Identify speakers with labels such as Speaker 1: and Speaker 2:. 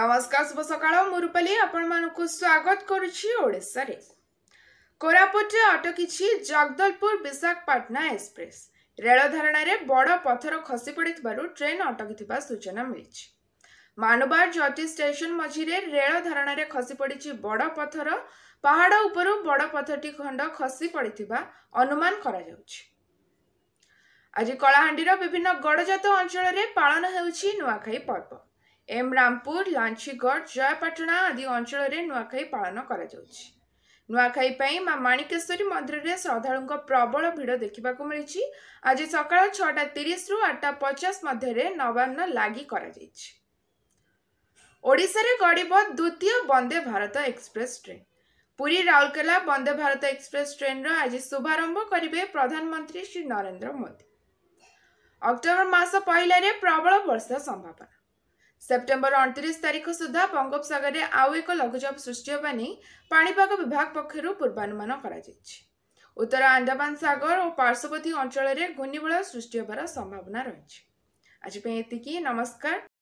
Speaker 1: ନମସ୍କାର ଶୁଭ ସକାଳ ମୁଁ ରୂପାଲି ଆପଣମାନଙ୍କୁ ସ୍ୱାଗତ କରୁଛି ଓଡ଼ିଶାରେ କୋରାପୁଟରେ ଅଟକିଛି ଜଗଦଲପୁର ବିଶାଖପାଟଣା ଏକ୍ସପ୍ରେସ୍ ରେଳ ଧାରଣାରେ ବଡ଼ ପଥର ଖସି ପଡ଼ିଥିବାରୁ ଟ୍ରେନ୍ ଅଟକିଥିବା ସୂଚନା ମିଳିଛି ମାନୁବାର ଜ୍ୟୋତି ଷ୍ଟେସନ ମଝିରେ ରେଳ ଧାରଣାରେ ଖସି ପଡ଼ିଛି ବଡ଼ ପଥର ପାହାଡ଼ ଉପରୁ ବଡ଼ ପଥରଟି ଖଣ୍ଡ ଖସି ପଡ଼ିଥିବା ଅନୁମାନ କରାଯାଉଛି ଆଜି କଳାହାଣ୍ଡିର ବିଭିନ୍ନ ଗଡ଼ଜାତ ଅଞ୍ଚଳରେ ପାଳନ ହେଉଛି ନୂଆଖାଇ ପର୍ବ ଏମରାମପୁର ଲାଞ୍ଚିଗଡ଼ ଲାଞ୍ଛିଗଡ଼ ଜୟପାଟଣା ଆଦି ଅଞ୍ଚଳରେ ନୂଆଖାଇ ପାଳନ କରାଯାଉଛି ନୂଆଖାଇ ପାଇଁ ମା ମାଣିକେଶ୍ୱରୀ ମନ୍ଦିରରେ ଶ୍ରଦ୍ଧାଳୁଙ୍କ ପ୍ରବଳ ଭିଡ଼ ଦେଖିବାକୁ ମିଳିଛି ଆଜି ସକାଳ ଛଅଟା ତିରିଶରୁ ଆଠଟା ପଚାଶ ମଧ୍ୟରେ ନବାନ୍ନ ଲାଗି କରାଯାଇଛି ଓଡ଼ିଶାରେ ଗଡ଼ିବ ଦ୍ୱିତୀୟ Vande Bharat express train Puri Rourkela Vande Bharat express ଟ୍ରେନ୍ର ଆଜି ଶୁଭାରମ୍ଭ କରିବେ ପ୍ରଧାନମନ୍ତ୍ରୀ ଶ୍ରୀ ନରେନ୍ଦ୍ର ମୋଦି ଅକ୍ଟୋବର ମାସ ପହିଲାରେ ପ୍ରବଳ ବର୍ଷା ସମ୍ଭାବନା ସେପ୍ଟେମ୍ବର ଅଣତିରିଶ ତାରିଖ ସୁଦ୍ଧା ବଙ୍ଗୋପସାଗରରେ ଆଉ ଏକ ଲଘୁଚାପ ସୃଷ୍ଟି ହେବା ନେଇ ପାଣିପାଗ ବିଭାଗ ପକ୍ଷରୁ ପୂର୍ବାନୁମାନ କରାଯାଇଛି ଉତ୍ତର ଆଣ୍ଡାମାନ ସାଗର ଓ ପାର୍ଶ୍ୱବର୍ତ୍ତୀ ଅଞ୍ଚଳରେ ଘୂର୍ଣ୍ଣିବଳୟ ସୃଷ୍ଟି ହେବାର ସମ୍ଭାବନା ରହିଛି ଆଜି ପାଇଁ ଏତିକି ନମସ୍କାର